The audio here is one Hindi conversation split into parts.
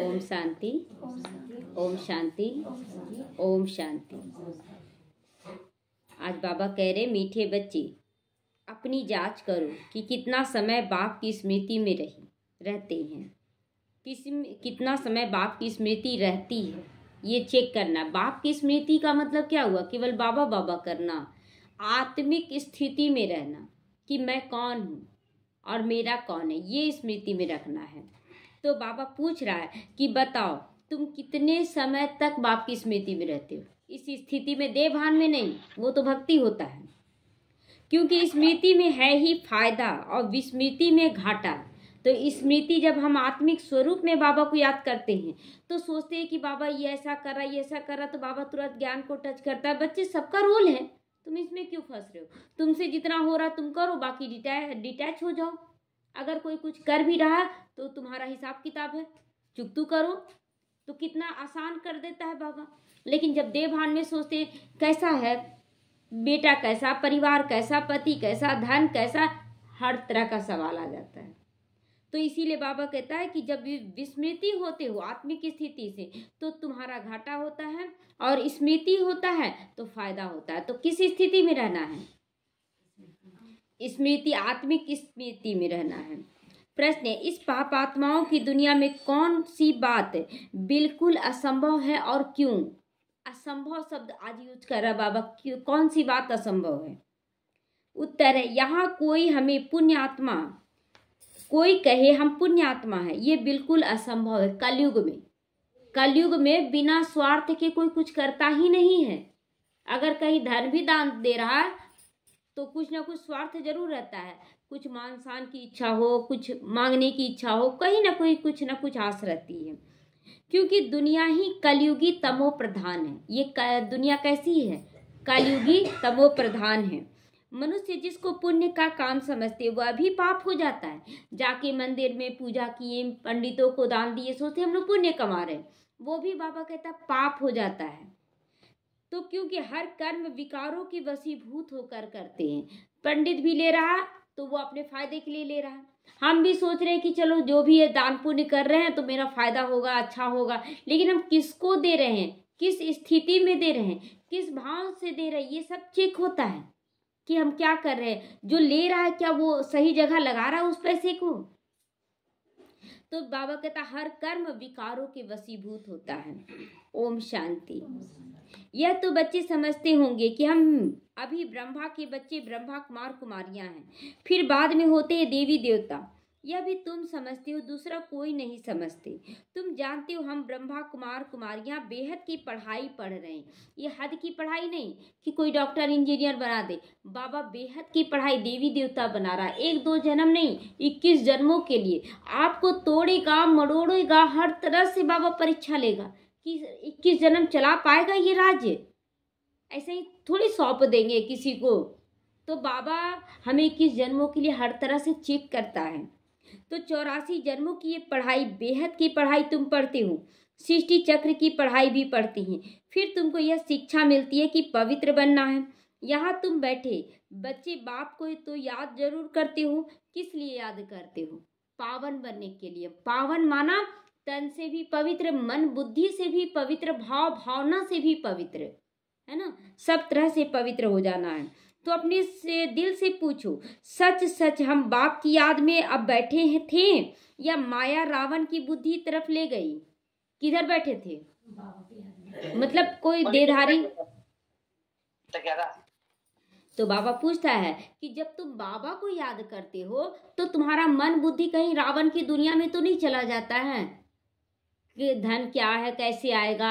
ओम शांति ओम शांति ओम शांति आज बाबा कह रहे मीठे बच्चे अपनी जांच करो कि कितना समय बाप की स्मृति में रही रहते हैं किस कितना समय बाप की स्मृति रहती है ये चेक करना बाप की स्मृति का मतलब क्या हुआ केवल बाबा बाबा करना आत्मिक स्थिति में रहना कि मैं कौन हूँ और मेरा कौन है ये स्मृति में रखना है तो बाबा पूछ रहा है कि बताओ तुम कितने समय तक बाप की स्मृति में रहते हो इस स्थिति में देवभान में नहीं वो तो भक्ति होता है क्योंकि स्मृति में है ही फायदा और विस्मृति में घाटा तो स्मृति जब हम आत्मिक स्वरूप में बाबा को याद करते हैं तो सोचते हैं कि बाबा ये ऐसा कर रहा ये ऐसा कर रहा तो बाबा तुरंत ज्ञान को टच करता है बच्चे सबका रोल है तुम इसमें क्यों फंस रहे हो तुमसे जितना हो रहा तुम करो बाकी डिटैच डिटैच हो जाओ अगर कोई कुछ कर भी रहा तो तुम्हारा हिसाब किताब है चुप तू करो तो कितना आसान कर देता है बाबा लेकिन जब देवभान में सोचते कैसा है बेटा कैसा परिवार कैसा पति कैसा धन कैसा हर तरह का सवाल आ जाता है तो इसीलिए बाबा कहता है कि जब विस्मृति होते हो आत्मिक स्थिति से तो तुम्हारा घाटा होता है और स्मृति होता है तो फायदा होता है तो किस स्थिति में रहना है स्मृति आत्मिक स्मृति में रहना है प्रश्न इस पाप आत्माओं की दुनिया में कौन सी बात बिल्कुल असंभव है और क्यों असंभव शब्द आज यूज कर रहा बाबा क्यों कौन सी बात असंभव है उत्तर है यहाँ कोई हमें पुण्य आत्मा कोई कहे हम पुण्य आत्मा है ये बिल्कुल असंभव है कलयुग में कलयुग में बिना स्वार्थ के कोई कुछ करता ही नहीं है अगर कहीं धन भी दान दे रहा है तो कुछ ना कुछ स्वार्थ जरूर रहता है कुछ मानसान की इच्छा हो कुछ मांगने की इच्छा हो कहीं ना कहीं कुछ ना कुछ आस रहती है क्योंकि दुनिया ही कलयुगी तमो प्रधान है ये दुनिया कैसी है कलयुगी तमो प्रधान है मनुष्य जिसको पुण्य का काम समझते वह भी पाप हो जाता है जाके मंदिर में पूजा किए पंडितों को दान दिए सोचते हम लोग पुण्य कमा रहे हैं वो भी बाबा कहता पाप हो जाता है तो क्योंकि हर कर्म विकारों के वसीभूत होकर करते हैं पंडित भी ले रहा तो वो अपने फायदे के लिए ले रहा है हम भी सोच रहे हैं कि चलो जो भी ये दान पुण्य कर रहे हैं तो मेरा फायदा होगा अच्छा होगा लेकिन हम किसको दे रहे हैं किस स्थिति में दे रहे हैं किस भाव से दे रहे हैं ये सब चेक होता है कि हम क्या कर रहे हैं जो ले रहा है क्या वो सही जगह लगा रहा है उस पैसे को तो बाबा कहता हर कर्म विकारों के वसीभूत होता है ओम शांति यह तो बच्चे समझते होंगे कि हम अभी ब्रह्मा के बच्चे ब्रह्मा कुमार कुमारियाँ हैं फिर बाद में होते हैं देवी देवता यह भी तुम समझते हो दूसरा कोई नहीं समझते तुम जानते हो हम ब्रह्मा कुमार कुमारियाँ बेहद की पढ़ाई पढ़ रहे हैं ये हद की पढ़ाई नहीं कि कोई डॉक्टर इंजीनियर बना दे बाबा बेहद की पढ़ाई देवी देवता बना रहा है एक दो जन्म नहीं इक्कीस जन्मों के लिए आपको तोड़ेगा मरोड़ेगा हर तरह से बाबा परीक्षा लेगा इक्कीस जन्म चला पाएगा ये राज्य ऐसे ही थोड़ी सौंप देंगे किसी को तो बाबा हमें इक्कीस जन्मों के लिए हर तरह से चेक करता है तो चौरासी जन्मों की ये पढ़ाई बेहद की पढ़ाई तुम पढ़ते हो सृष्टि चक्र की पढ़ाई भी पढ़ती हैं फिर तुमको यह शिक्षा मिलती है कि पवित्र बनना है यहाँ तुम बैठे बच्चे बाप को तो याद जरूर करते हो किस लिए याद करते हो पावन बनने के लिए पावन माना तन से भी पवित्र मन बुद्धि से भी पवित्र भाव भावना से भी पवित्र है ना सब तरह से पवित्र हो जाना है तो अपने से दिल से पूछो सच सच हम बाप की याद में अब बैठे हैं थे या माया रावण की बुद्धि तरफ ले गई किधर बैठे थे मतलब कोई देधारी तो, तो बाबा पूछता है कि जब तुम बाबा को याद करते हो तो तुम्हारा मन बुद्धि कहीं रावण की दुनिया में तो नहीं चला जाता है धन क्या है कैसे आएगा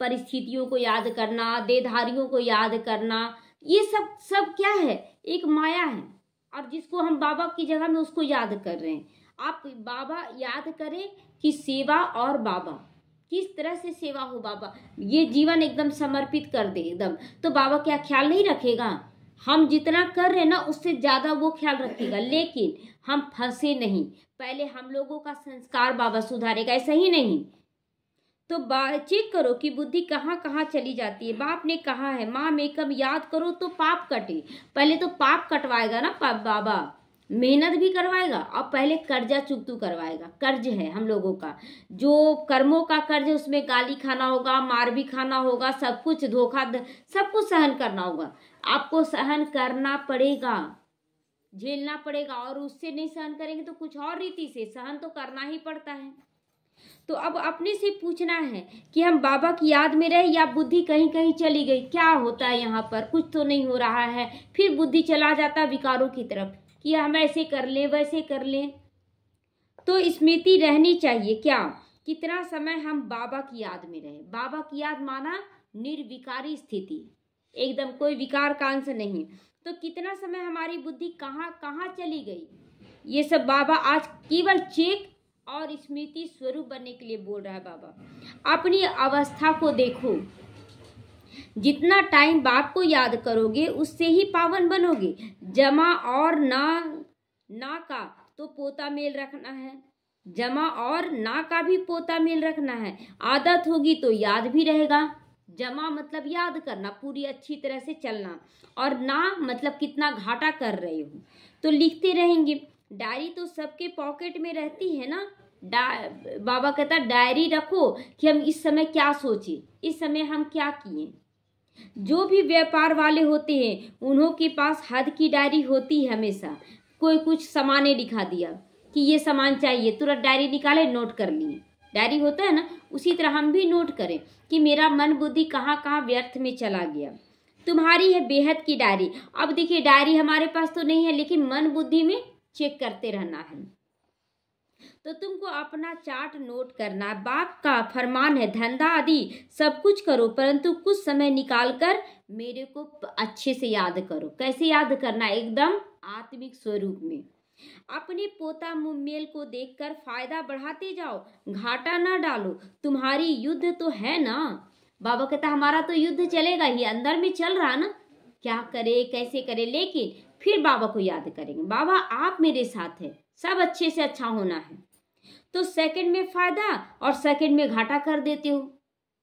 परिस्थितियों को याद करना देधारियों को याद करना ये सब सब क्या है एक माया है और जिसको हम बाबा की जगह में उसको याद कर रहे हैं आप बाबा याद करें कि सेवा और बाबा किस तरह से सेवा हो बाबा ये जीवन एकदम समर्पित कर दे एकदम तो बाबा क्या ख्याल नहीं रखेगा हम जितना कर रहे हैं ना उससे ज़्यादा वो ख्याल रखेगा लेकिन हम फंसे नहीं पहले हम लोगों का संस्कार बाबा सुधारेगा ऐसा ही नहीं तो चेक करो कि बुद्धि कहाँ कहाँ चली जाती है बाप ने कहा है माँ मेकअप याद करो तो पाप कटे पहले तो पाप कटवाएगा ना पाप बाबा मेहनत भी करवाएगा और पहले कर्जा चुकतू करवाएगा कर्ज है हम लोगों का जो कर्मों का कर्ज उसमें गाली खाना होगा मार भी खाना होगा सब कुछ धोखा सब कुछ सहन करना होगा आपको सहन करना पड़ेगा झेलना पड़ेगा और उससे नहीं सहन करेंगे तो कुछ और रीति से सहन तो करना ही पड़ता है तो अब अपने से पूछना है कि हम बाबा की याद में रहे या बुद्धि कहीं कहीं चली गई क्या होता है यहाँ पर कुछ तो नहीं हो रहा है फिर बुद्धि चला जाता विकारों की तरफ कि हम ऐसे कर लें वैसे कर लें तो स्मृति रहनी चाहिए क्या कितना समय हम बाबा की याद में रहे बाबा की याद माना निर्विकारी स्थिति एकदम कोई विकार अंश नहीं तो कितना समय हमारी बुद्धि कहाँ कहाँ चली गई ये सब बाबा आज केवल चेक और स्मृति स्वरूप बनने के लिए बोल रहा है बाबा अपनी अवस्था को देखो जितना टाइम बाप को याद करोगे उससे ही पावन बनोगे जमा और ना ना का तो पोता मेल रखना है जमा और ना का भी पोता मेल रखना है आदत होगी तो याद भी रहेगा जमा मतलब याद करना पूरी अच्छी तरह से चलना और ना मतलब कितना घाटा कर रहे हो तो लिखते रहेंगे डायरी तो सबके पॉकेट में रहती है ना डा बाबा कहता डायरी रखो कि हम इस समय क्या सोचे इस समय हम क्या किए जो भी व्यापार वाले होते हैं उन्हों के पास हद की डायरी होती है हमेशा कोई कुछ सामान लिखा दिया कि ये सामान चाहिए तुरंत डायरी निकाले नोट कर लिए डायरी होता है ना उसी तरह हम भी नोट करें कि मेरा मन बुद्धि कहाँ कहाँ व्यर्थ में चला गया तुम्हारी है बेहद की डायरी अब देखिए डायरी हमारे पास तो नहीं है लेकिन मन बुद्धि में चेक करते रहना है तो तुमको अपना चार्ट नोट करना है बाप का फरमान है धंधा आदि सब कुछ करो परंतु कुछ समय निकाल कर मेरे को अच्छे से याद करो कैसे याद करना एकदम आत्मिक स्वरूप में अपने पोता मुमेल को देखकर फायदा बढ़ाते जाओ घाटा ना डालो तुम्हारी युद्ध तो है ना बाबा कहता हमारा तो युद्ध चलेगा ही अंदर में चल रहा ना क्या करे कैसे करे लेकिन फिर बाबा को याद करेंगे बाबा आप मेरे साथ है सब अच्छे से अच्छा होना है तो सेकंड में फायदा और सेकंड में घाटा कर देते हो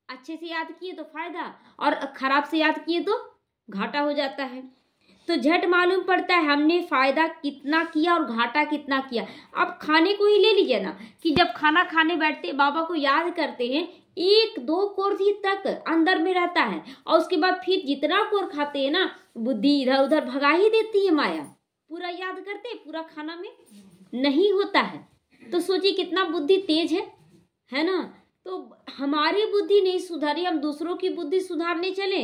अच्छे से याद किए तो फायदा और खराब से याद किए तो घाटा हो जाता है तो झट मालूम पड़ता है हमने फ़ायदा कितना किया और घाटा कितना किया अब खाने को ही ले लीजिए ना कि जब खाना खाने बैठते बाबा को याद करते हैं एक दो कोर्सी तक अंदर में रहता है और उसके बाद फिर जितना कोर खाते हैं ना बुद्धि इधर उधर भगा ही देती है माया पूरा याद करते पूरा खाना में नहीं होता है तो सोचिए कितना बुद्धि तेज है है ना तो हमारी बुद्धि नहीं सुधारी हम दूसरों की बुद्धि सुधारने चले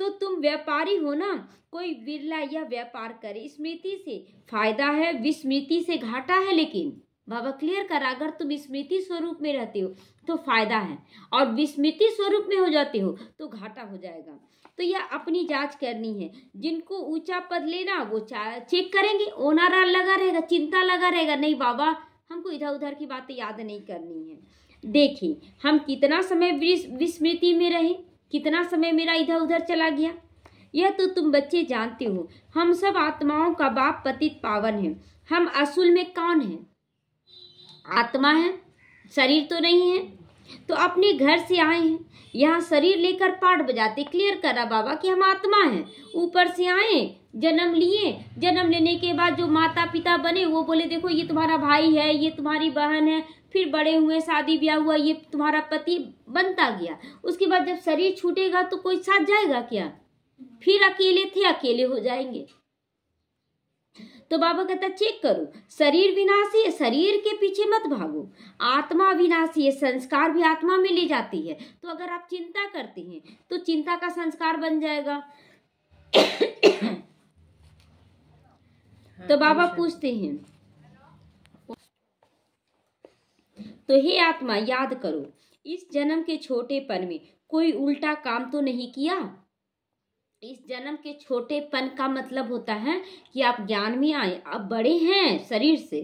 तो तुम व्यापारी हो ना कोई बिरला या व्यापार करे स्मृति से फायदा है विस्मृति से घाटा है लेकिन बाबा क्लियर करा अगर तुम स्मृति स्वरूप में रहते हो तो फायदा है और विस्मृति स्वरूप में हो जाते हो तो घाटा हो जाएगा तो यह अपनी जांच करनी है जिनको ऊंचा पद लेना वो चेक करेंगे ओनारा लगा रहेगा चिंता लगा रहेगा नहीं बाबा हमको इधर उधर की बातें याद नहीं करनी है देखिए हम कितना समय विस्मृति में रहें कितना समय मेरा इधर उधर चला गया यह तो तुम बच्चे जानते हो हम सब आत्माओं का बाप पतित पावन है हम असुल में कौन है आत्मा है शरीर तो नहीं है तो अपने घर से आए हैं यहाँ शरीर लेकर पाठ बजाते क्लियर करा बाबा कि हम आत्मा हैं ऊपर से आए जन्म लिए जन्म लेने के बाद जो माता पिता बने वो बोले देखो ये तुम्हारा भाई है ये तुम्हारी बहन है फिर बड़े हुए शादी ब्याह हुआ ये तुम्हारा पति बनता गया उसके बाद जब शरीर छूटेगा तो कोई साथ जाएगा क्या फिर अकेले थे अकेले हो जाएंगे तो बाबा कहता चेक करो शरीर विनाशी है शरीर के पीछे मत भागो आत्मा विनाशी है संस्कार भी आत्मा में ले जाती है तो अगर आप चिंता करते हैं तो चिंता का संस्कार बन जाएगा हाँ, तो बाबा अच्छा। पूछते हैं तो हे आत्मा याद करो इस जन्म के छोटे पर में कोई उल्टा काम तो नहीं किया इस जन्म के छोटेपन का मतलब होता है कि आप ज्ञान में आए आप बड़े हैं शरीर से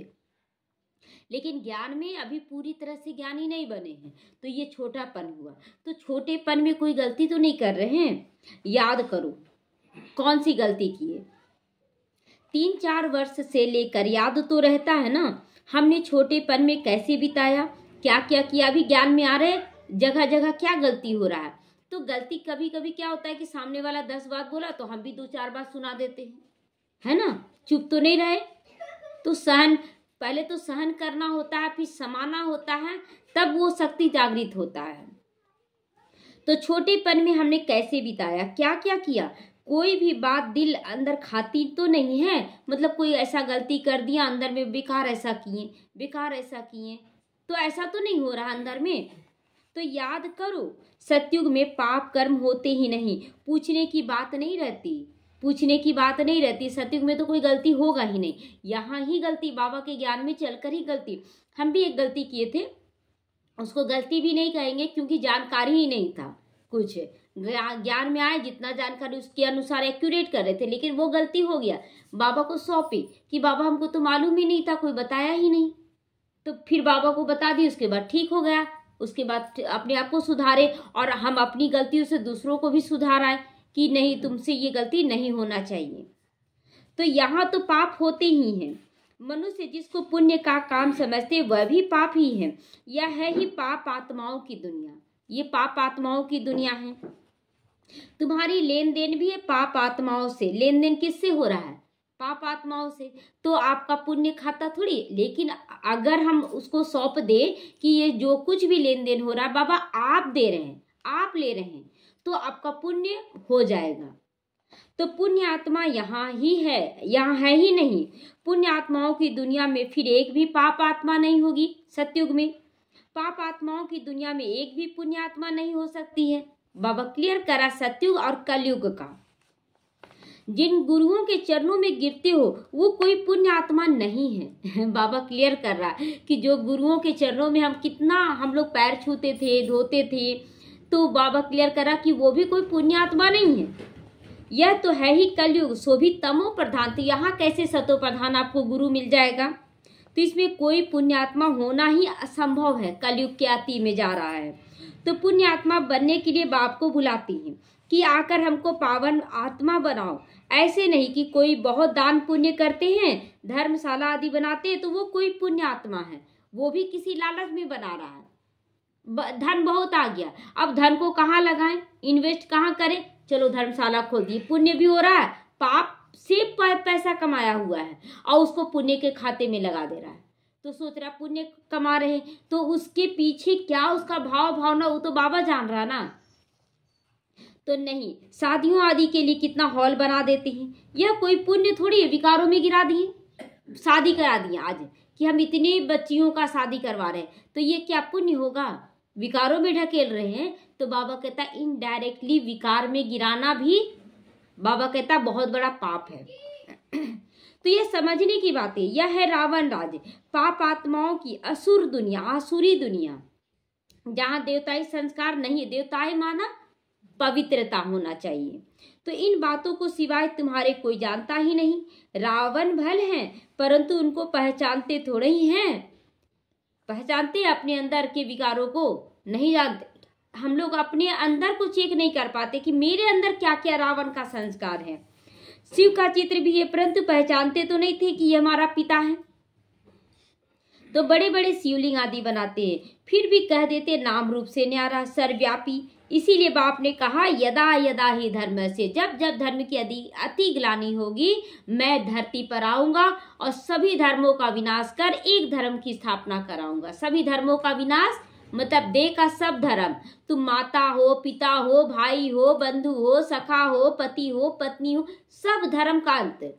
लेकिन ज्ञान में अभी पूरी तरह से ज्ञानी नहीं बने हैं तो ये छोटापन हुआ तो छोटेपन में कोई गलती तो नहीं कर रहे हैं याद करो कौन सी गलती की है तीन चार वर्ष से लेकर याद तो रहता है ना हमने छोटेपन में कैसे बिताया क्या क्या किया अभी ज्ञान में आ रहे जगह जगह क्या गलती हो रहा है तो गलती कभी कभी क्या होता है कि सामने वाला दस बात बोला तो हम भी दो चार बात सुना देते हैं है ना चुप तो नहीं रहे तो सहन पहले तो सहन करना होता है फिर समाना होता है तब वो शक्ति जागृत होता है तो छोटेपन में हमने कैसे बिताया क्या क्या किया कोई भी बात दिल अंदर खाती तो नहीं है मतलब कोई ऐसा गलती कर दिया अंदर में बेकार ऐसा किए बेकार ऐसा किए तो ऐसा तो नहीं हो रहा अंदर में तो याद करो सत्युग में पाप कर्म होते ही नहीं पूछने की बात नहीं रहती पूछने की बात नहीं रहती सत्युग में तो कोई गलती होगा ही नहीं यहाँ ही गलती बाबा के ज्ञान में चलकर ही गलती हम भी एक गलती किए थे उसको गलती भी नहीं कहेंगे क्योंकि जानकारी ही नहीं था कुछ ज्ञान में आए जितना जानकारी उसके अनुसार एक्यूरेट कर रहे थे लेकिन वो गलती हो गया बाबा को सौंपी कि बाबा हमको तो मालूम ही नहीं था कोई बताया ही नहीं तो फिर बाबा को बता दी उसके बाद ठीक हो गया उसके बाद अपने आप को सुधारें और हम अपनी गलतियों से दूसरों को भी सुधाराएं कि नहीं तुमसे ये गलती नहीं होना चाहिए तो यहाँ तो पाप होते ही हैं मनुष्य जिसको पुण्य का काम समझते वह भी पाप ही है यह है ही पाप आत्माओं की दुनिया ये पाप आत्माओं की दुनिया है तुम्हारी लेन देन भी है पाप आत्माओं से लेन देन किससे हो रहा है पाप आत्माओं से तो आपका पुण्य खाता थोड़ी लेकिन अगर हम उसको सौंप दे कि ये जो कुछ भी लेन देन हो रहा है बाबा आप दे रहे हैं आप ले रहे हैं तो आपका पुण्य हो जाएगा तो पुण्य आत्मा यहाँ ही है यहाँ है ही नहीं पुण्य आत्माओं की दुनिया में फिर एक भी पाप आत्मा नहीं होगी सत्युग में पाप आत्माओं की दुनिया में एक भी पुण्य आत्मा नहीं हो सकती है बाबा क्लियर करा सत्युग और कलयुग का जिन गुरुओं के चरणों में गिरते हो वो कोई पुण्य आत्मा नहीं है बाबा क्लियर कर रहा कि जो गुरुओं के चरणों में हम कितना हम लोग पैर छूते थे धोते थे तो बाबा क्लियर रहा कि वो भी कोई पुण्यात्मा नहीं है यह तो है ही कलयुग सो भी तमो प्रधान तो यहाँ कैसे सतो प्रधान आपको गुरु मिल जाएगा तो इसमें कोई पुण्यात्मा होना ही असंभव है कलयुग के अति में जा रहा है तो पुण्यात्मा बनने के लिए बाप को बुलाती है कि आकर हमको पावन आत्मा बनाओ ऐसे नहीं कि कोई बहुत दान पुण्य करते हैं धर्मशाला आदि बनाते हैं तो वो कोई पुण्य आत्मा है वो भी किसी लालच में बना रहा है धन बहुत आ गया अब धन को कहाँ लगाएं इन्वेस्ट कहाँ करें चलो धर्मशाला खोल दिए पुण्य भी हो रहा है पाप से पैसा कमाया हुआ है और उसको पुण्य के खाते में लगा दे रहा है तो सोच रहा पुण्य कमा रहे तो उसके पीछे क्या उसका भाव भावना वो तो बाबा जान रहा ना तो नहीं शादियों आदि के लिए कितना हॉल बना देते हैं यह कोई पुण्य थोड़ी विकारों में गिरा दिए शादी करा दिए आज कि हम इतने बच्चियों का शादी करवा रहे हैं तो ये क्या पुण्य होगा विकारों में ढकेल रहे हैं तो बाबा कहता इनडायरेक्टली विकार में गिराना भी बाबा कहता बहुत बड़ा पाप है तो यह समझने की बात है यह है रावण राज पाप आत्माओं की असुर दुनिया आसुरी दुनिया जहाँ देवताई संस्कार नहीं है देवताएं माना पवित्रता होना चाहिए तो इन बातों को सिवाय तुम्हारे कोई जानता ही नहीं रावण भल हैं परंतु उनको पहचानते थोड़े ही हैं पहचानते अपने अंदर के विकारों को नहीं जानते हम लोग अपने अंदर को चेक नहीं कर पाते कि मेरे अंदर क्या क्या रावण का संस्कार है शिव का चित्र भी है परंतु पहचानते तो नहीं थे कि ये हमारा पिता है तो बड़े बड़े शिवलिंग आदि बनाते हैं फिर भी कह देते नाम रूप से न्यारा सर्वव्यापी इसीलिए बाप ने कहा यदा यदा ही धर्म से जब जब धर्म की अधि अति ग्लानी होगी मैं धरती पर आऊँगा और सभी धर्मों का विनाश कर एक धर्म की स्थापना कराऊंगा सभी धर्मों का विनाश मतलब दे का सब धर्म तुम माता हो पिता हो भाई हो बंधु हो सखा हो पति हो पत्नी हो सब धर्म का अंत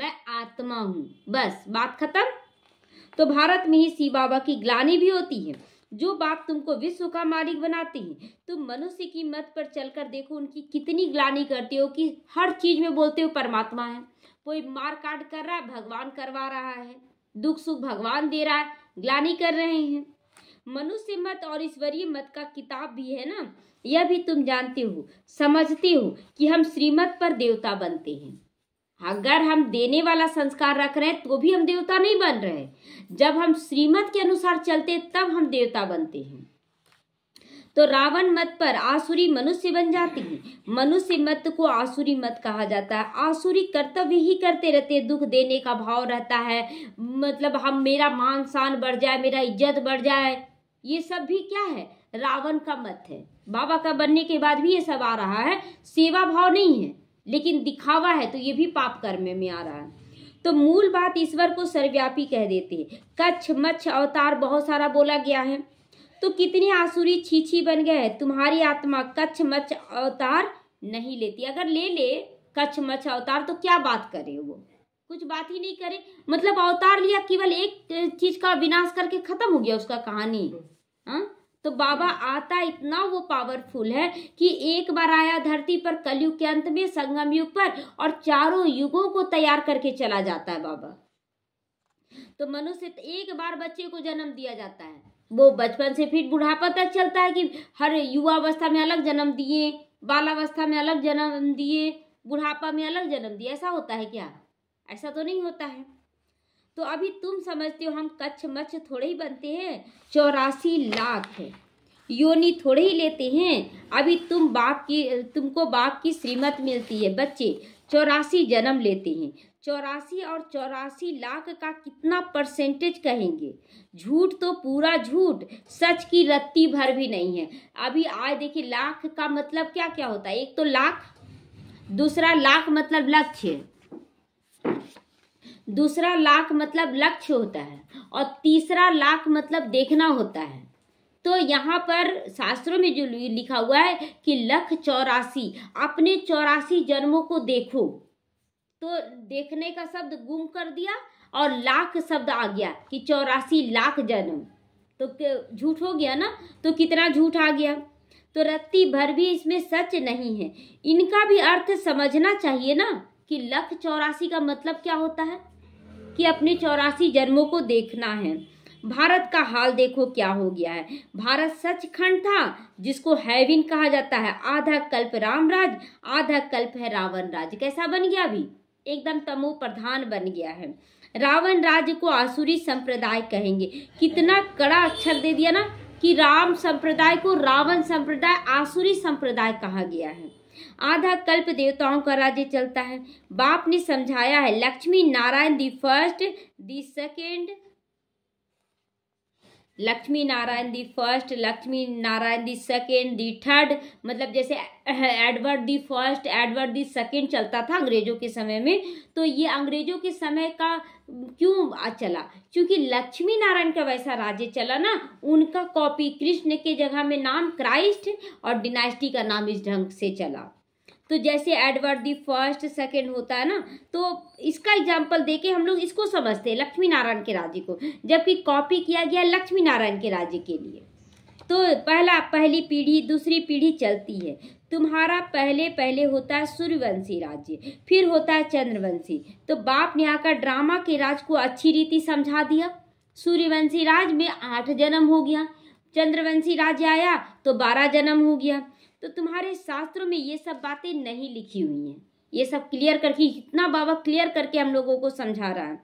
मैं आत्मा हूँ बस बात खत्म तो भारत में ही शिव बाबा की ग्लानी भी होती है जो बात तुमको विश्व का मालिक बनाती है तुम मनुष्य की मत पर चलकर देखो उनकी कितनी ग्लानी करते हो कि हर चीज में बोलते हो परमात्मा है कोई मार काट कर रहा है भगवान करवा रहा है दुख सुख भगवान दे रहा है ग्लानी कर रहे हैं मनुष्य मत और ईश्वरीय मत का किताब भी है ना यह भी तुम जानते हो समझते हो कि हम श्रीमत पर देवता बनते हैं अगर हम देने वाला संस्कार रख रहे हैं तो भी हम देवता नहीं बन रहे जब हम श्रीमत के अनुसार चलते तब हम देवता बनते हैं तो रावण मत पर आसुरी मनुष्य बन जाती है मनुष्य मत को आसुरी मत कहा जाता है आसुरी कर्तव्य ही करते रहते हैं दुख देने का भाव रहता है मतलब हम मेरा मान शान बढ़ जाए मेरा इज्जत बढ़ जाए ये सब भी क्या है रावण का मत है बाबा का बनने के बाद भी ये सब आ रहा है सेवा भाव नहीं है लेकिन दिखावा है तो ये भी पाप कर्म में आ रहा है तो मूल बात ईश्वर को सर्वव्यापी कह देते हैं कच्छ मच्छ अवतार बहुत सारा बोला गया है तो कितने आसुरी छीछी बन गए तुम्हारी आत्मा कच्छ मच्छ अवतार नहीं लेती अगर ले ले कच्छ मच्छ अवतार तो क्या बात करे वो कुछ बात ही नहीं करे मतलब अवतार लिया केवल एक चीज का विनाश करके खत्म हो गया उसका कहानी हाँ तो बाबा आता इतना वो पावरफुल है कि एक बार आया धरती पर कलयुग के अंत में संगम युग पर और चारों युगों को तैयार करके चला जाता है बाबा तो मनुष्य तो एक बार बच्चे को जन्म दिया जाता है वो बचपन से फिर बुढ़ापा तक चलता है कि हर युवा अवस्था में अलग जन्म दिए बालावस्था में अलग जन्म दिए बुढ़ापा में अलग जन्म दिए ऐसा होता है क्या ऐसा तो नहीं होता है तो अभी तुम समझते हो हम कच्छ मच्छ थोड़े ही बनते हैं चौरासी लाख है योनि थोड़े ही लेते हैं अभी तुम बाप की तुमको बाप की श्रीमत मिलती है बच्चे चौरासी जन्म लेते हैं चौरासी और चौरासी लाख का कितना परसेंटेज कहेंगे झूठ तो पूरा झूठ सच की रत्ती भर भी नहीं है अभी आए देखिए लाख का मतलब क्या क्या होता है एक तो लाख दूसरा लाख मतलब लक्ष्य दूसरा लाख मतलब लक्ष्य होता है और तीसरा लाख मतलब देखना होता है तो यहाँ पर शास्त्रों में जो लिखा हुआ है कि लख चौरासी अपने चौरासी जन्मों को देखो तो देखने का शब्द गुम कर दिया और लाख शब्द आ गया कि चौरासी लाख जन्म तो झूठ हो गया ना तो कितना झूठ आ गया तो रत्ती भर भी इसमें सच नहीं है इनका भी अर्थ समझना चाहिए ना कि लख चौरासी का मतलब क्या होता है कि अपने चौरासी जन्मों को देखना है भारत का हाल देखो क्या हो गया है भारत सचखंड था जिसको हैविन कहा जाता है आधा कल्प रामराज आधा कल्प है रावण राज कैसा बन गया अभी एकदम तमो प्रधान बन गया है रावण राज को आसुरी संप्रदाय कहेंगे कितना कड़ा अक्षर दे दिया ना कि राम संप्रदाय को रावण संप्रदाय आसुरी संप्रदाय कहा गया है आधा कल्प देवताओं का राज्य चलता है बाप ने समझाया है Lakshmi Narayan the first the second Lakshmi Narayan the first Lakshmi Narayan the second the third मतलब जैसे Edward the first Edward the second चलता था अंग्रेजों के समय में तो ये अंग्रेजों के समय का क्यों चला क्योंकि लक्ष्मी नारायण का वैसा राज्य चला ना उनका कॉपी कृष्ण के जगह में नाम क्राइस्ट और डिनास्टी का नाम इस ढंग से चला तो जैसे एडवर्ड दी फर्स्ट सेकेंड होता है ना तो इसका एग्जाम्पल दे के हम लोग इसको समझते हैं लक्ष्मी नारायण के राज्य को जबकि कॉपी किया गया लक्ष्मी नारायण के राज्य के लिए तो पहला पहली पीढ़ी दूसरी पीढ़ी चलती है तुम्हारा पहले पहले होता है सूर्यवंशी राज्य फिर होता है चंद्रवंशी तो बाप ने आकर ड्रामा के राज को अच्छी रीति समझा दिया सूर्यवंशी राज में आठ जन्म हो गया चंद्रवंशी राज्य आया तो बारह जन्म हो गया तो तुम्हारे शास्त्रों में ये सब बातें नहीं लिखी हुई हैं ये सब क्लियर करके इतना बाबा क्लियर करके हम लोगों को समझा रहा है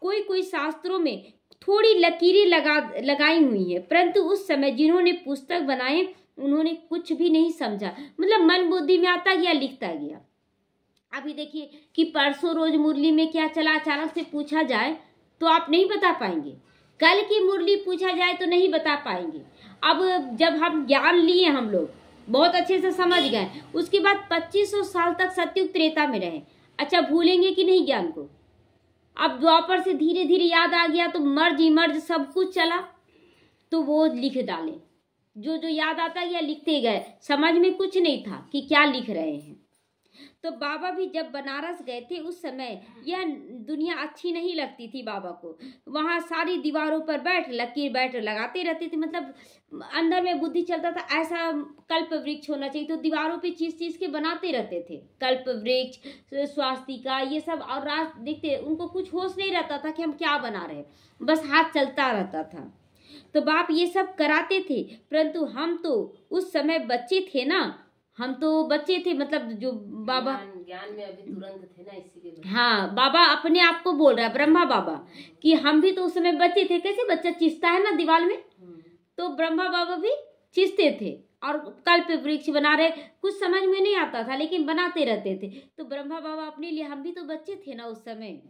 कोई कोई शास्त्रों में थोड़ी लकीरें लगा लगाई हुई है परंतु उस समय जिन्होंने पुस्तक बनाए उन्होंने कुछ भी नहीं समझा मतलब मन बुद्धि में आता गया लिखता गया अभी देखिए कि परसों रोज मुरली में क्या चला अचानक से पूछा जाए तो आप नहीं बता पाएंगे कल की मुरली पूछा जाए तो नहीं बता पाएंगे अब जब हम ज्ञान लिए हम लोग बहुत अच्छे से समझ गए उसके बाद 2500 साल तक सत्युग त्रेता में रहे अच्छा भूलेंगे कि नहीं ज्ञान को अब द्वापर से धीरे धीरे याद आ गया तो मर्ज इमर्ज सब कुछ चला तो वो लिख डाले जो जो याद आता गया लिखते गए समझ में कुछ नहीं था कि क्या लिख रहे हैं तो बाबा भी जब बनारस गए थे उस समय यह दुनिया अच्छी नहीं लगती थी बाबा को वहाँ सारी दीवारों पर बैठ लकीर बैठ लगाते रहते थे मतलब अंदर में बुद्धि चलता था ऐसा कल्प वृक्ष होना चाहिए तो दीवारों पे चीज चीज के बनाते रहते थे कल्प वृक्ष स्वास्तिका ये सब और रात देखते उनको कुछ होश नहीं रहता था कि हम क्या बना रहे बस हाथ चलता रहता था तो बाप ये सब कराते थे परंतु हम तो उस समय बच्चे थे ना हम तो बच्चे थे मतलब जो बाबा ज्ञान में अभी तुरंत थे ना इसीलिए हाँ बाबा अपने आप को बोल रहा है ब्रह्मा बाबा कि हम भी तो उस समय बच्चे थे कैसे बच्चा चिस्ता है ना दीवार में हम्म। तो ब्रह्मा बाबा भी चिस्ते थे और कल्प वृक्ष बना रहे कुछ समझ में नहीं आता था लेकिन बनाते रहते थे तो ब्रह्मा बाबा अपने लिए हम भी तो बच्चे थे ना उस समय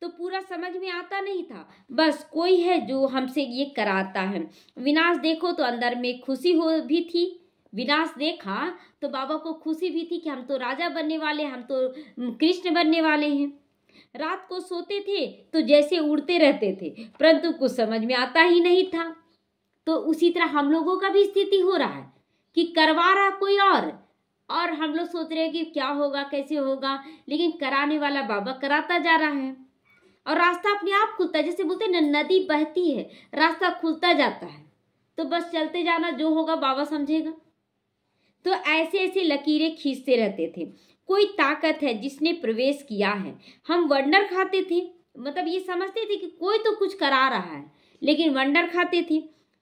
तो पूरा समझ में आता नहीं था बस कोई है जो हमसे ये कराता है विनाश देखो तो अंदर में खुशी हो भी थी विनाश देखा तो बाबा को खुशी भी थी कि हम तो राजा बनने वाले हम तो कृष्ण बनने वाले हैं रात को सोते थे तो जैसे उड़ते रहते थे परंतु कुछ समझ में आता ही नहीं था तो उसी तरह हम लोगों का भी स्थिति हो रहा है कि करवा रहा कोई और और हम लोग सोच रहे हैं कि क्या होगा कैसे होगा लेकिन कराने वाला बाबा कराता जा रहा है और रास्ता अपने आप खुलता है जैसे बोलते हैं ना नदी बहती है रास्ता खुलता जाता है तो बस चलते जाना जो होगा बाबा समझेगा तो ऐसे ऐसे लकीरें खींचते रहते थे कोई ताकत है जिसने प्रवेश किया है हम वंडर खाते थे मतलब ये समझते थे कि कोई तो कुछ करा रहा है लेकिन वंडर खाते थे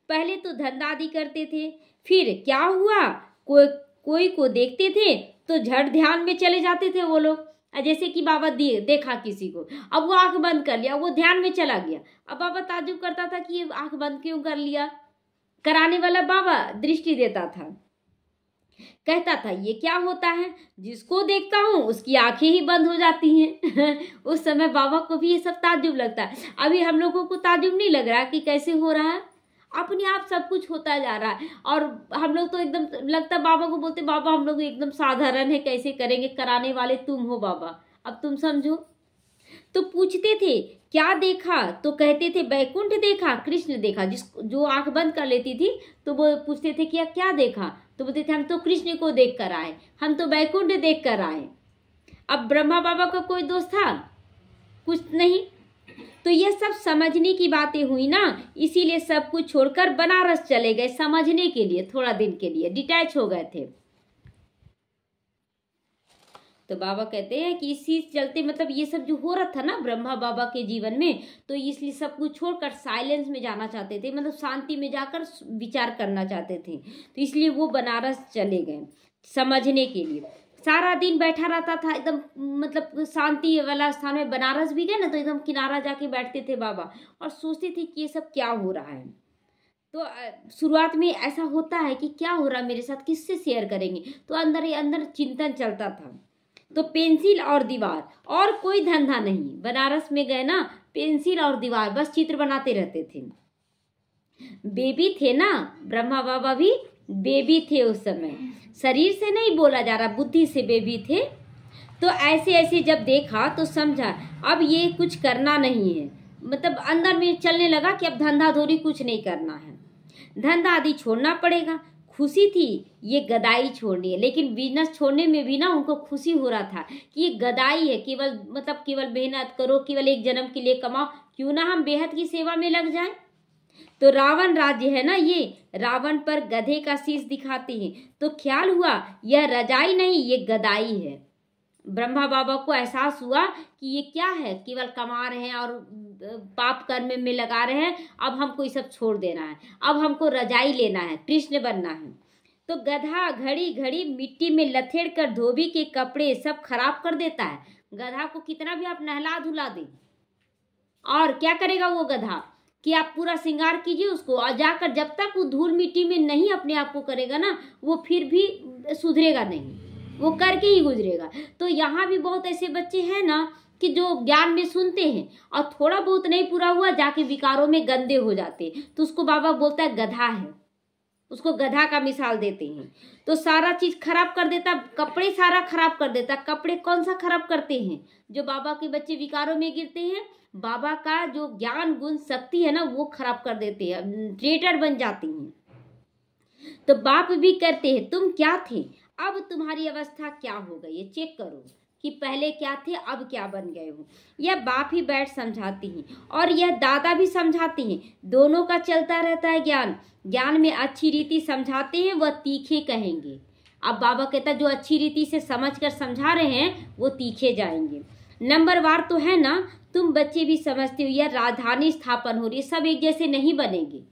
पहले तो धंधादी करते थे फिर क्या हुआ कोई कोई को देखते थे तो झट ध्यान में चले जाते थे वो लोग जैसे कि बाबा दे, देखा किसी को अब वो आंख बंद कर लिया वो ध्यान में चला गया अब बाबा ताजुब करता था कि ये आंख बंद क्यों कर लिया कराने वाला बाबा दृष्टि देता था कहता था ये क्या होता है जिसको देखता हूँ उसकी आंखें ही बंद हो जाती हैं उस समय बाबा को भी ये सब ताजुब लगता है अभी हम लोगों को ताजुब नहीं लग रहा कि कैसे हो रहा है अपने आप सब कुछ होता जा रहा है और हम लोग तो एकदम लगता बाबा को बोलते बाबा हम लोग एकदम साधारण है कैसे करेंगे कराने वाले तुम हो बाबा अब तुम समझो तो पूछते थे क्या देखा तो कहते थे बैकुंठ देखा कृष्ण देखा जिस जो आंख बंद कर लेती थी तो वो पूछते थे कि क्या देखा तो बोलते थे हम तो कृष्ण को देख कर आए हम तो बैकुंठ देख कर आए अब ब्रह्मा बाबा का कोई दोस्त था कुछ नहीं तो ये सब समझने की बातें हुई ना इसीलिए सब कुछ छोड़कर बनारस चले गए समझने के लिए थोड़ा दिन के लिए डिटैच हो गए थे तो बाबा कहते हैं कि इसी चलते मतलब ये सब जो हो रहा था ना ब्रह्मा बाबा के जीवन में तो इसलिए सब कुछ छोड़कर साइलेंस में जाना चाहते थे मतलब शांति में जाकर विचार करना चाहते थे तो इसलिए वो बनारस चले गए समझने के लिए सारा दिन बैठा रहता था एकदम मतलब शांति वाला स्थान में बनारस भी गए ना तो एकदम किनारा जाके बैठते थे बाबा और सोचते थे कि ये सब क्या हो रहा है तो शुरुआत में ऐसा होता है कि क्या हो रहा है मेरे साथ किससे शेयर करेंगे तो अंदर ही अंदर चिंतन चलता था तो पेंसिल और दीवार और कोई धंधा नहीं बनारस में गए ना पेंसिल और दीवार बस चित्र बनाते रहते थे बेबी थे ना ब्रह्मा बाबा भी बेबी थे उस समय शरीर से नहीं बोला जा रहा बुद्धि से बेबी थे तो ऐसे ऐसे जब देखा तो समझा अब ये कुछ करना नहीं है मतलब अंदर में चलने लगा कि अब धंधा धोरी कुछ नहीं करना है धंधा आदि छोड़ना पड़ेगा खुशी थी ये गदाई छोड़नी है लेकिन बिजनेस छोड़ने में भी ना उनको खुशी हो रहा था कि ये गदाई है केवल मतलब केवल मेहनत करो केवल एक जन्म के लिए कमाओ क्यों ना हम बेहद की सेवा में लग जाएं तो रावण राज्य है ना ये रावण पर गधे का शीश दिखाते हैं तो ख्याल हुआ यह रजाई नहीं ये गदाई है ब्रह्मा बाबा को एहसास हुआ कि ये क्या है केवल कमा रहे हैं और पाप कर्म में लगा रहे हैं अब हमको ये सब छोड़ देना है अब हमको रजाई लेना है कृष्ण बनना है तो गधा घड़ी घड़ी मिट्टी में लथेड़ कर धोबी के कपड़े सब खराब कर देता है गधा को कितना भी आप नहला धुला दें और क्या करेगा वो गधा कि आप पूरा श्रृंगार कीजिए उसको और जाकर जब तक वो धूल मिट्टी में नहीं अपने आप को करेगा ना वो फिर भी सुधरेगा नहीं वो करके ही गुजरेगा तो यहाँ भी बहुत ऐसे बच्चे हैं ना कि जो ज्ञान में सुनते हैं और थोड़ा बहुत नहीं पूरा हुआ जाके विकारों में गंदे हो जाते हैं तो उसको बाबा बोलता है गधा है उसको गधा का मिसाल देते हैं तो सारा चीज खराब कर देता कपड़े सारा खराब कर देता कपड़े कौन सा खराब करते हैं जो बाबा के बच्चे विकारों में गिरते हैं बाबा का जो ज्ञान गुण शक्ति है ना वो खराब कर देते हैं ट्रेटर बन जाते हैं तो बाप भी करते हैं तुम क्या थे अब तुम्हारी अवस्था क्या हो गई है चेक करो कि पहले क्या थे अब क्या बन गए हो यह बाप ही बैठ समझाती हैं और यह दादा भी समझाती हैं दोनों का चलता रहता है ज्ञान ज्ञान में अच्छी रीति समझाते हैं वह तीखे कहेंगे अब बाबा कहता जो अच्छी रीति से समझ कर समझा रहे हैं वो तीखे जाएंगे नंबर वार तो है ना तुम बच्चे भी समझते हो यह राजधानी स्थापन हो रही है सब एक जैसे नहीं बनेंगे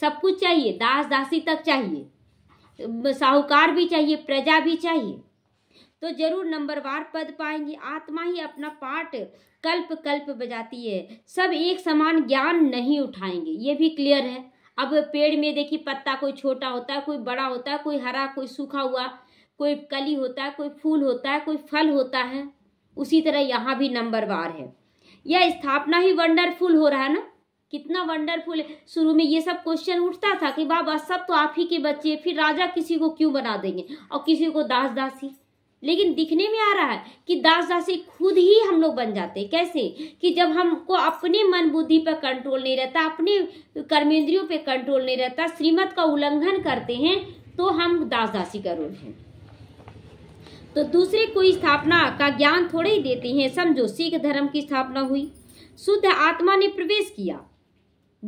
सब कुछ चाहिए दास दासी तक चाहिए साहूकार भी चाहिए प्रजा भी चाहिए तो जरूर नंबरवार पद पाएंगे आत्मा ही अपना पाठ कल्प कल्प बजाती है सब एक समान ज्ञान नहीं उठाएंगे ये भी क्लियर है अब पेड़ में देखिए पत्ता कोई छोटा होता है कोई बड़ा होता है कोई हरा कोई सूखा हुआ कोई कली होता है कोई फूल होता है कोई फल होता है उसी तरह यहाँ भी नंबरवार है यह स्थापना ही वंडरफुल हो रहा है ना कितना वंडरफुल है शुरू में ये सब क्वेश्चन उठता था कि बाबा सब तो आप ही के बच्चे फिर राजा किसी को क्यों बना देंगे और किसी को दास दासी लेकिन दिखने में आ रहा है कि दास दासी खुद ही हम लोग बन जाते हैं कैसे कि जब हमको अपने मन बुद्धि पर कंट्रोल नहीं रहता अपने कर्मेंद्रियों पे कंट्रोल नहीं रहता श्रीमत का उल्लंघन करते हैं तो हम दास दासी का रोल है तो दूसरे कोई स्थापना का ज्ञान थोड़े ही देते हैं समझो सिख धर्म की स्थापना हुई शुद्ध आत्मा ने प्रवेश किया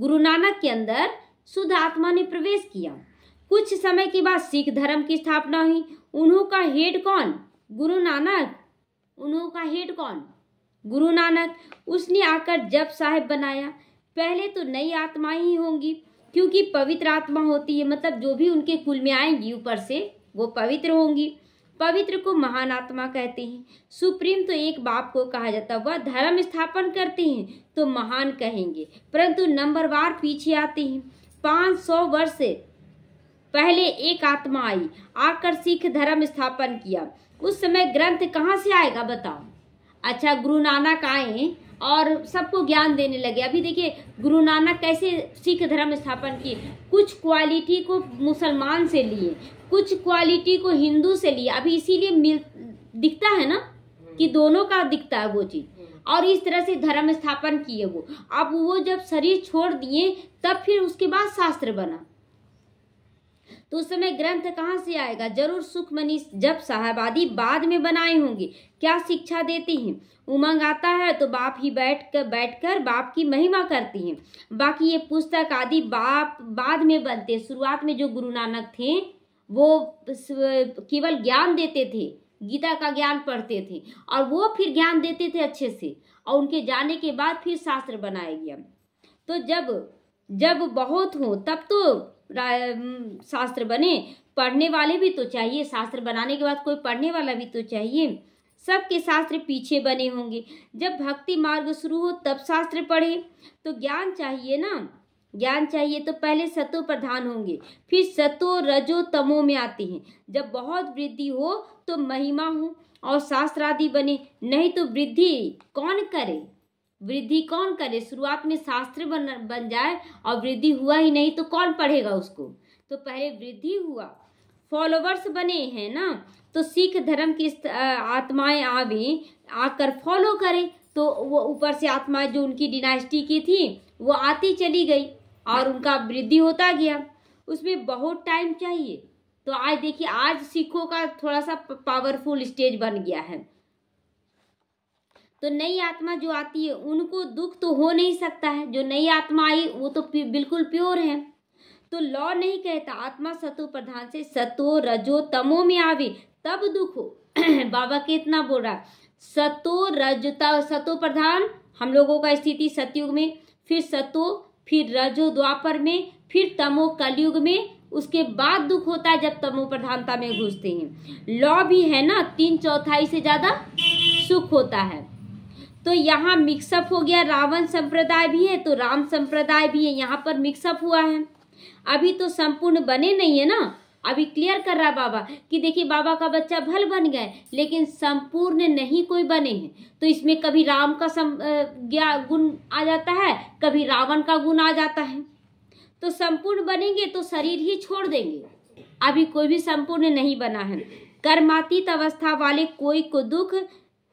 गुरु नानक के अंदर शुद्ध आत्मा ने प्रवेश किया कुछ समय के बाद सिख धर्म की स्थापना हुई उन्हों का हेड कौन गुरु नानक उन्हों का हेड कौन गुरु नानक उसने आकर जब साहेब बनाया पहले तो नई आत्मा ही होंगी क्योंकि पवित्र आत्मा होती है मतलब जो भी उनके कुल में आएंगी ऊपर से वो पवित्र होंगी पवित्र को महान आत्मा कहते हैं सुप्रीम तो एक बाप को कहा जाता है वह धर्म स्थापन करते हैं तो महान कहेंगे परंतु नंबरवार पीछे आते हैं पाँच सौ वर्ष पहले एक आत्मा आई आकर सिख धर्म स्थापन किया उस समय ग्रंथ कहाँ से आएगा बताओ अच्छा गुरु नानक आए और सबको ज्ञान देने लगे अभी देखिए गुरु नानक कैसे सिख धर्म स्थापन की कुछ क्वालिटी को मुसलमान से लिए कुछ क्वालिटी को हिंदू से लिए अभी इसीलिए मिल दिखता है ना कि दोनों का दिखता है वो चीज़ और इस तरह से धर्म स्थापन किए वो अब वो जब शरीर छोड़ दिए तब फिर उसके बाद शास्त्र बना तो उस समय ग्रंथ कहाँ से आएगा जरूर सुखमनी जब साहबादी बाद में बनाए होंगे क्या शिक्षा देते हैं उमंग आता है तो बाप ही बैठ कर बैठ कर बाप की महिमा करती हैं बाकी ये पुस्तक आदि बाप बाद में बनते शुरुआत में जो गुरु नानक थे वो केवल ज्ञान देते थे गीता का ज्ञान पढ़ते थे और वो फिर ज्ञान देते थे अच्छे से और उनके जाने के बाद फिर शास्त्र बनाया गया तो जब जब बहुत हो तब तो शास्त्र बने पढ़ने वाले भी तो चाहिए शास्त्र बनाने के बाद कोई पढ़ने वाला भी तो चाहिए सबके शास्त्र पीछे बने होंगे जब भक्ति मार्ग शुरू हो तब शास्त्र पढ़े तो ज्ञान चाहिए ना ज्ञान चाहिए तो पहले सतो प्रधान होंगे फिर सतो रजो तमो में आते हैं जब बहुत वृद्धि हो तो महिमा हो और शास्त्र आदि बने नहीं तो वृद्धि कौन करे वृद्धि कौन करे शुरुआत में शास्त्र बन बन जाए और वृद्धि हुआ ही नहीं तो कौन पढ़ेगा उसको तो पहले वृद्धि हुआ फॉलोवर्स बने हैं ना तो सिख धर्म की आत्माएं आवे आकर फॉलो करें तो वो ऊपर से आत्माएं जो उनकी डिनास्टी की थी वो आती चली गई और उनका वृद्धि होता गया उसमें बहुत टाइम चाहिए तो आज देखिए आज सिखों का थोड़ा सा पावरफुल स्टेज बन गया है तो नई आत्मा जो आती है उनको दुख तो हो नहीं सकता है जो नई आत्मा आई वो तो बिल्कुल प्योर है तो लॉ नहीं कहता आत्मा सतो प्रधान से सतो रजो तमो में आवे तब दुख हो बाबा के इतना बोल रहा सतो रजता सतो प्रधान हम लोगों का स्थिति सतयुग में फिर सतो फिर रजो द्वापर में फिर तमो कलयुग में उसके बाद दुख होता है जब तमो प्रधानता में घुसते हैं लॉ भी है ना तीन चौथाई से ज्यादा सुख होता है तो यहाँ मिक्सअप हो गया रावण संप्रदाय भी है तो राम संप्रदाय भी है यहाँ पर मिक्सअप हुआ है अभी तो संपूर्ण बने नहीं है ना अभी क्लियर कर रहा बाबा कि देखिए बाबा का बच्चा भल बन गए लेकिन संपूर्ण नहीं कोई बने हैं तो इसमें कभी राम का सम गुण आ जाता है कभी रावण का गुण आ जाता है तो संपूर्ण बनेंगे तो शरीर ही छोड़ देंगे अभी कोई भी संपूर्ण नहीं बना है कर्मातीत अवस्था वाले कोई को दुख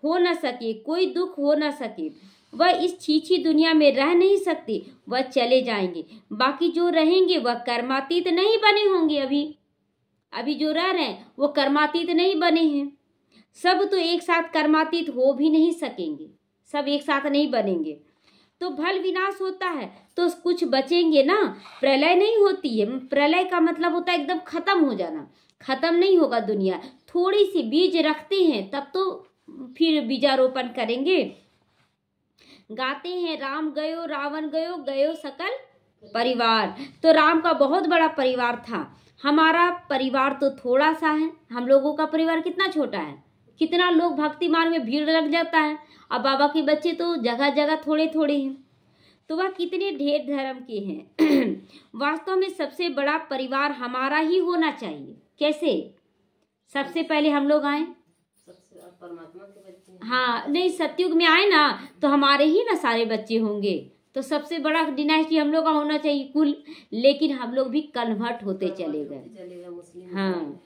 हो न सके कोई दुख हो न सके वह इस छीछी दुनिया में रह नहीं सकते वह चले जाएंगे बाकी जो रहेंगे वह कर्मातीत नहीं बने होंगे अभी अभी जो रह रहे हैं वो कर्मातीत नहीं बने हैं सब तो एक साथ कर्मातीत हो भी नहीं सकेंगे सब एक साथ नहीं बनेंगे तो भल विनाश होता है तो कुछ बचेंगे ना प्रलय नहीं होती है प्रलय का मतलब होता है एकदम खत्म हो जाना खत्म नहीं होगा दुनिया थोड़ी सी बीज रखते हैं तब तो फिर बीजारोपण करेंगे गाते हैं राम गयो रावण गयो गयो सकल परिवार तो राम का बहुत बड़ा परिवार था हमारा परिवार तो थोड़ा सा है हम लोगों का परिवार कितना छोटा है कितना लोग भक्ति मार्ग में भीड़ लग जाता है और बाबा के बच्चे तो जगह जगह थोड़े थोड़े हैं तो वह कितने ढेर धर्म के हैं वास्तव में सबसे बड़ा परिवार हमारा ही होना चाहिए कैसे सबसे पहले हम लोग आए हाँ नहीं सत्युग में आए ना तो हमारे ही ना सारे बच्चे होंगे तो सबसे बड़ा डिनाइटी हम लोग का होना चाहिए कुल लेकिन हम लोग भी कन्वर्ट होते चले गए हाँ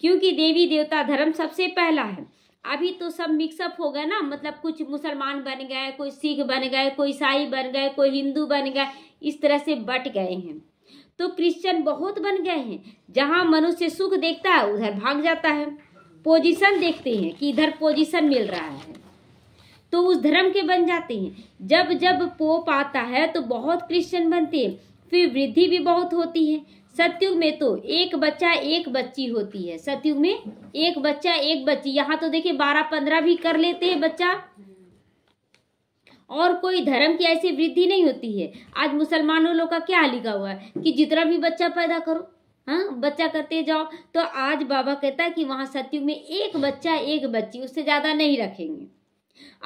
क्योंकि देवी देवता धर्म सबसे पहला है अभी तो सब मिक्सअप हो गए ना मतलब कुछ मुसलमान बन गए कोई सिख बन गए कोई ईसाई बन गए कोई हिंदू बन गए इस तरह से बट गए हैं तो क्रिश्चियन बहुत बन गए हैं जहाँ मनुष्य सुख देखता है उधर भाग जाता है पोजीशन देखते हैं कि इधर पोजीशन मिल रहा है तो उस धर्म के बन जाते हैं जब जब पोप आता है तो बहुत क्रिश्चियन बनते हैं फिर वृद्धि भी बहुत होती है सतयुग में तो एक बच्चा एक बच्ची होती है सतयुग में एक बच्चा एक बच्ची यहाँ तो देखिए बारह पंद्रह भी कर लेते हैं बच्चा और कोई धर्म की ऐसी वृद्धि नहीं होती है आज मुसलमानों लोग का क्या लिखा हुआ है कि जितना भी बच्चा पैदा करो हाँ बच्चा करते जाओ तो आज बाबा कहता है कि वहाँ सत्युग में एक बच्चा एक बच्ची उससे ज़्यादा नहीं रखेंगे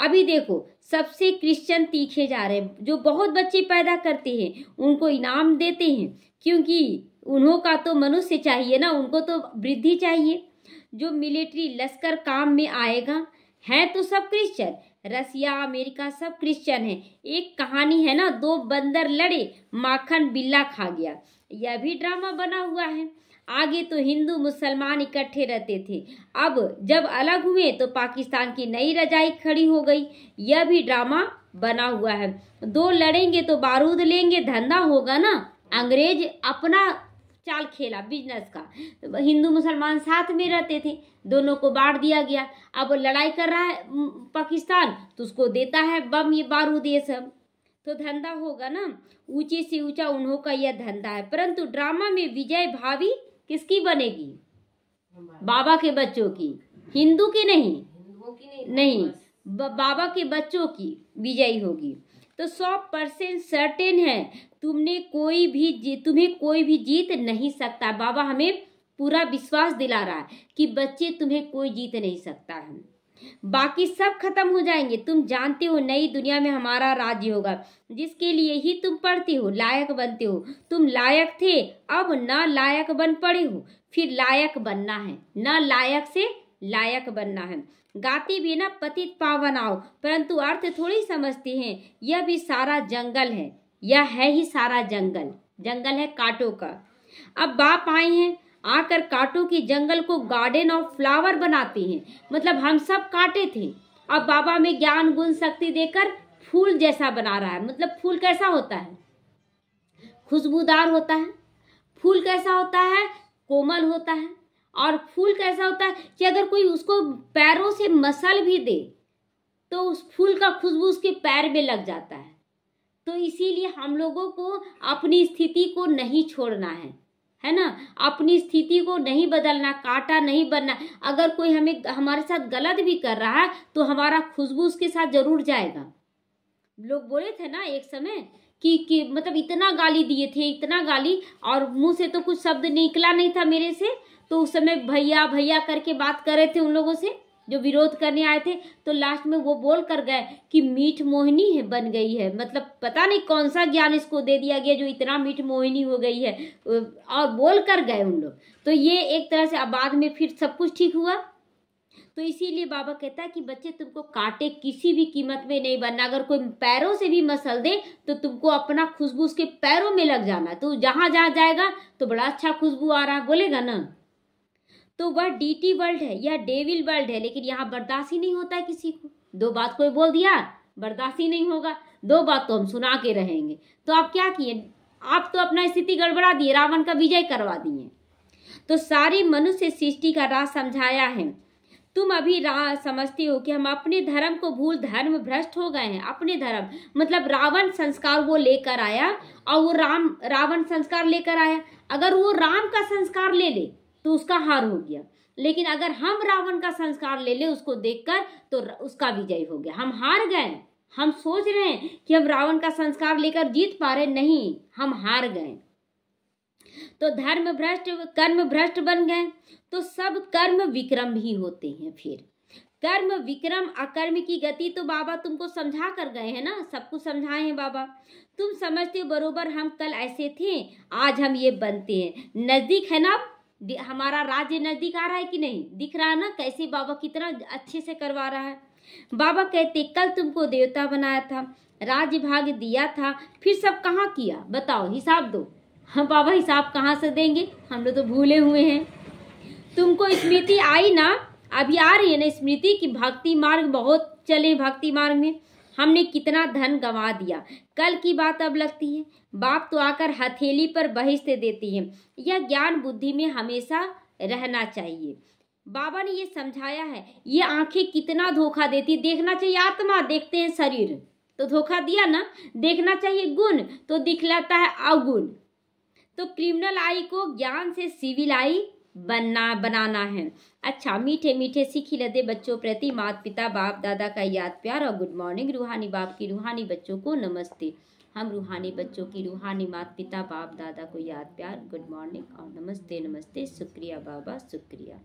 अभी देखो सबसे क्रिश्चियन तीखे जा रहे हैं जो बहुत बच्चे पैदा करते हैं उनको इनाम देते हैं क्योंकि उन्हों का तो मनुष्य चाहिए ना उनको तो वृद्धि चाहिए जो मिलिट्री लश्कर काम में आएगा है तो सब क्रिश्चियन रसिया अमेरिका सब क्रिश्चियन है एक कहानी है ना दो बंदर लड़े माखन बिल्ला खा गया यह भी ड्रामा बना हुआ है आगे तो हिंदू मुसलमान इकट्ठे रहते थे अब जब अलग हुए तो पाकिस्तान की नई रजाई खड़ी हो गई यह भी ड्रामा बना हुआ है दो लड़ेंगे तो बारूद लेंगे धंधा होगा ना अंग्रेज अपना चाल खेला बिजनेस का हिंदू मुसलमान साथ में रहते थे दोनों को बांट दिया गया अब लड़ाई कर रहा है पाकिस्तान तो उसको देता है बम ये बारूद ये सब तो धंधा होगा ना ऊंचे से ऊंचा उन्हों का यह धंधा है परंतु ड्रामा में विजय भावी किसकी बनेगी बाबा के बच्चों की हिंदू की नहीं नहीं बाबा के बच्चों की विजयी होगी तो सौ परसेंट सर्टेन है तुमने कोई भी तुम्हें कोई भी जीत नहीं सकता बाबा हमें पूरा विश्वास दिला रहा है कि बच्चे तुम्हें कोई जीत नहीं सकता है बाकी सब खत्म हो जाएंगे तुम जानते हो नई दुनिया में हमारा राज्य होगा जिसके लिए ही तुम पढ़ते हो लायक बनते हो तुम लायक थे अब न लायक बन पड़े हो फिर लायक बनना है ना लायक से लायक बनना है गाते भी ना पतित पावन आओ परंतु अर्थ थोड़ी समझते हैं यह भी सारा जंगल है यह है ही सारा जंगल जंगल है काटो का अब बाप आए हैं आकर काटो की जंगल को गार्डन और फ्लावर बनाती हैं मतलब हम सब काटे थे अब बाबा में ज्ञान गुण शक्ति देकर फूल जैसा बना रहा है मतलब फूल कैसा होता है खुशबूदार होता है फूल कैसा होता है कोमल होता है और फूल कैसा होता है कि अगर कोई उसको पैरों से मसल भी दे तो उस फूल का खुशबू उसके पैर में लग जाता है तो इसीलिए हम लोगों को अपनी स्थिति को नहीं छोड़ना है है ना अपनी स्थिति को नहीं बदलना काटा नहीं बनना अगर कोई हमें हमारे साथ गलत भी कर रहा है तो हमारा खुशबू उसके साथ जरूर जाएगा लोग बोले थे ना एक समय कि कि मतलब इतना गाली दिए थे इतना गाली और मुंह से तो कुछ शब्द निकला नहीं था मेरे से तो उस समय भैया भैया करके बात कर रहे थे उन लोगों से जो विरोध करने आए थे तो लास्ट में वो बोल कर गए कि मीठ मोहिनी है बन गई है मतलब पता नहीं कौन सा ज्ञान इसको दे दिया गया जो इतना मीठ मोहिनी हो गई है और बोल कर गए उन लोग तो ये एक तरह से बाद में फिर सब कुछ ठीक हुआ तो इसीलिए बाबा कहता है कि बच्चे तुमको काटे किसी भी कीमत में नहीं बनना अगर कोई पैरों से भी मसल दे तो तुमको अपना खुशबू उसके पैरों में लग जाना तो जहाँ जहाँ जाएगा तो बड़ा अच्छा खुशबू आ रहा है बोलेगा ना तो वह डीटी वर्ल्ड है यह डेविल वर्ल्ड है लेकिन यहाँ बर्दाश्त ही नहीं होता है किसी को दो बात कोई बोल दिया बर्दाश्त ही नहीं होगा दो बात तो हम सुना के रहेंगे तो आप क्या किए आप तो अपना स्थिति गड़बड़ा दिए रावण का विजय करवा दिए तो सारी मनुष्य सृष्टि का राज समझाया है तुम अभी रा समझते हो कि हम अपने धर्म को भूल धर्म भ्रष्ट हो गए हैं अपने धर्म मतलब रावण संस्कार वो लेकर आया और वो राम रावण संस्कार लेकर आया अगर वो राम का संस्कार ले ले तो उसका हार हो गया लेकिन अगर हम रावण का संस्कार ले ले उसको देखकर तो उसका विजय हो गया हम हार गए हम सोच रहे हैं कि हम रावण का संस्कार लेकर जीत पा रहे नहीं हम हार गए तो धर्म भ्रष्ट कर्म भ्रष्ट बन गए तो सब कर्म विक्रम ही होते हैं फिर कर्म विक्रम अकर्म की गति तो बाबा तुमको समझा कर गए हैं ना सबको समझाए हैं बाबा तुम समझते हो बरोबर हम कल ऐसे थे आज हम ये बनते हैं नज़दीक है ना हमारा राज्य नजदीक आ रहा है कि नहीं दिख रहा है ना कैसे बाबा कितना अच्छे से करवा रहा है बाबा कहते कल तुमको देवता बनाया था राज्य भाग दिया था फिर सब कहाँ किया बताओ हिसाब दो हम हाँ बाबा हिसाब कहाँ से देंगे हम लोग तो भूले हुए हैं तुमको स्मृति आई ना अभी आ रही है ना स्मृति कि भक्ति मार्ग बहुत चले भक्ति मार्ग में हमने कितना धन गंवा दिया कल की बात अब लगती है बाप तो आकर हथेली पर बहिष्त देती है यह ज्ञान बुद्धि में हमेशा रहना चाहिए बाबा ने यह समझाया है ये आंखें कितना धोखा देती देखना चाहिए आत्मा देखते हैं शरीर तो धोखा दिया ना देखना चाहिए गुण तो दिखलाता है अवगुण तो क्रिमिनल आई को ज्ञान से सिविल आई बनना बनाना है अच्छा मीठे मीठे सीखी लदे बच्चों प्रति माता पिता बाप दादा का याद प्यार और गुड मॉर्निंग रूहानी बाप की रूहानी बच्चों को नमस्ते हम रूहानी बच्चों की रूहानी माता पिता बाप दादा को याद प्यार गुड मॉर्निंग और नमस्ते नमस्ते शुक्रिया बाबा शुक्रिया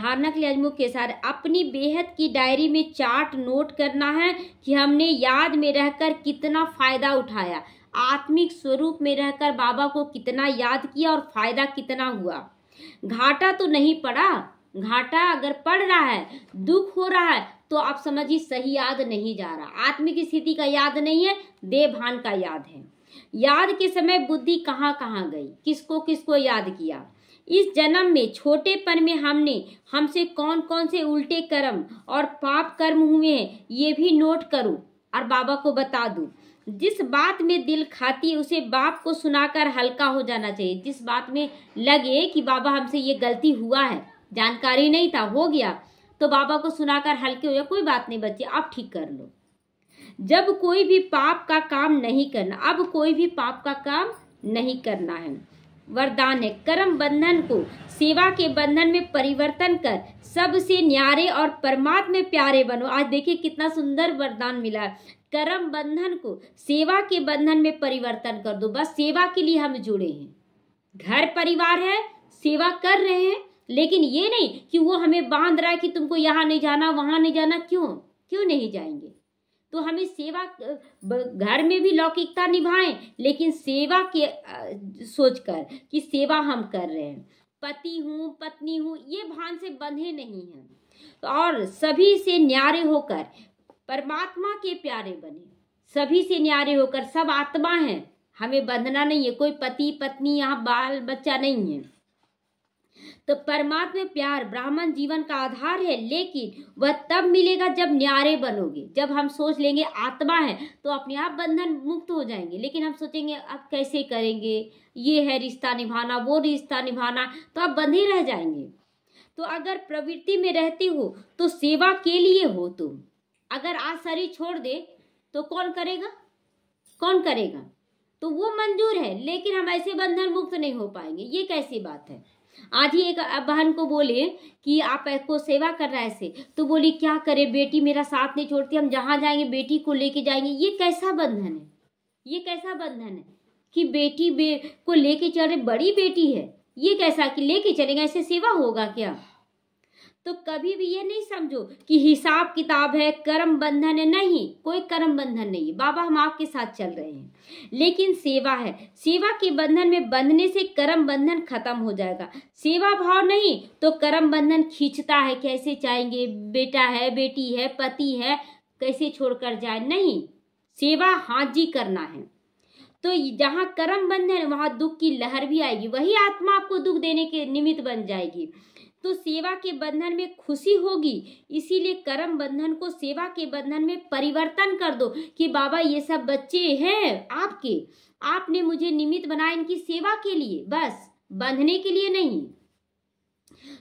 धारणा के लिए अजमुख के साथ अपनी बेहद की डायरी में चार्ट नोट करना है कि हमने याद में रहकर कितना फ़ायदा उठाया आत्मिक स्वरूप में रहकर बाबा को कितना याद किया और फ़ायदा कितना हुआ घाटा तो नहीं पड़ा घाटा अगर पड़ रहा है दुख हो रहा है तो आप समझिए सही याद नहीं जा रहा आत्मिक स्थिति का याद नहीं है देवभान का याद है याद के समय बुद्धि कहाँ कहाँ गई किसको किसको याद किया इस जन्म में छोटेपन में हमने हमसे कौन कौन से उल्टे कर्म और पाप कर्म हुए हैं ये भी नोट करूं और बाबा को बता दूं जिस बात में दिल खाती उसे बाप को सुनाकर हल्का हो जाना चाहिए जिस बात में लगे कि बाबा हमसे ये गलती हुआ है जानकारी नहीं था हो गया तो बाबा को सुनाकर हल्के हो जाए कोई बात नहीं बच्चे आप ठीक कर लो जब कोई भी पाप का काम नहीं करना अब कोई भी पाप का काम नहीं करना है वरदान है कर्म बंधन को सेवा के बंधन में परिवर्तन कर सबसे न्यारे और परमात्मा प्यारे बनो आज देखिए कितना सुंदर वरदान मिला है कर्म बंधन को सेवा के बंधन में परिवर्तन कर दो बस सेवा के लिए हम जुड़े हैं घर परिवार है सेवा कर रहे हैं लेकिन ये नहीं कि वो हमें बांध रहा है कि तुमको यहाँ नहीं जाना वहां नहीं जाना क्यों क्यों नहीं जाएंगे तो हमें सेवा घर में भी लौकिकता निभाएं लेकिन सेवा के सोच कर कि सेवा हम कर रहे हैं पति हूँ पत्नी हूँ ये भान से बंधे नहीं हैं और सभी से न्यारे होकर परमात्मा के प्यारे बने सभी से न्यारे होकर सब आत्मा है हमें बंधना नहीं है कोई पति पत्नी यहाँ बाल बच्चा नहीं है तो परमात्मा प्यार ब्राह्मण जीवन का आधार है लेकिन वह तब मिलेगा जब न्यारे बनोगे जब हम सोच लेंगे आत्मा है तो अपने आप बंधन मुक्त हो जाएंगे लेकिन हम सोचेंगे अब कैसे करेंगे ये है रिश्ता निभाना वो रिश्ता निभाना तो आप बंधे रह जाएंगे तो अगर प्रवृत्ति में रहते हो तो सेवा के लिए हो तुम अगर आज शरीर छोड़ दे तो कौन करेगा कौन करेगा तो वो मंजूर है लेकिन हम ऐसे बंधन मुक्त नहीं हो पाएंगे ये कैसी बात है आज ही एक बहन को बोले कि आप को सेवा रहा है ऐसे तो बोली क्या करे बेटी मेरा साथ नहीं छोड़ती हम जहाँ जाएंगे बेटी को लेके जाएंगे ये कैसा बंधन है ये कैसा बंधन है कि बेटी बे को लेके चल रहे बड़ी बेटी है ये कैसा कि लेके चलेगा ऐसे सेवा होगा क्या तो कभी भी ये नहीं समझो कि हिसाब किताब है कर्म बंधन है नहीं कोई कर्म बंधन नहीं बाबा हम आपके साथ चल रहे हैं लेकिन सेवा है सेवा के बंधन में बंधने से कर्म बंधन खत्म हो जाएगा सेवा भाव नहीं तो कर्म बंधन खींचता है कैसे चाहेंगे बेटा है बेटी है पति है कैसे छोड़कर जाए नहीं सेवा हाथ जी करना है तो जहाँ कर्म बंधन वहाँ दुख की लहर भी आएगी वही आत्मा आपको दुख देने के निमित्त बन जाएगी तो सेवा के बंधन में खुशी होगी इसीलिए कर्म बंधन को सेवा के बंधन में परिवर्तन कर दो कि बाबा ये सब बच्चे हैं आपके आपने मुझे निमित्त बनाया इनकी सेवा के लिए बस बंधने के लिए नहीं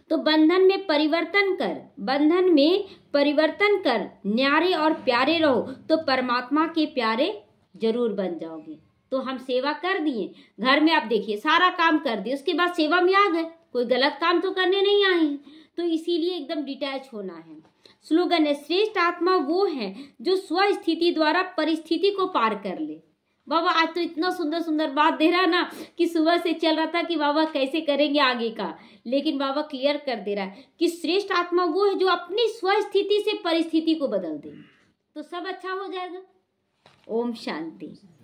तो बंधन में परिवर्तन कर बंधन में परिवर्तन कर न्यारे और प्यारे रहो तो परमात्मा के प्यारे जरूर बन जाओगे तो हम सेवा कर दिए घर में आप देखिए सारा काम कर दिए उसके बाद सेवा में आ गए कोई गलत काम तो करने नहीं आए हैं तो इसीलिए एकदम डिटैच होना है स्लोगन है श्रेष्ठ आत्मा वो है जो स्वस्थिति द्वारा परिस्थिति को पार कर ले बाबा आज तो इतना सुंदर सुंदर बात दे रहा ना कि सुबह से चल रहा था कि बाबा कैसे करेंगे आगे का लेकिन बाबा क्लियर कर दे रहा है कि श्रेष्ठ आत्मा वो है जो अपनी स्वस्थिति से परिस्थिति को बदल दे तो सब अच्छा हो जाएगा ओम शांति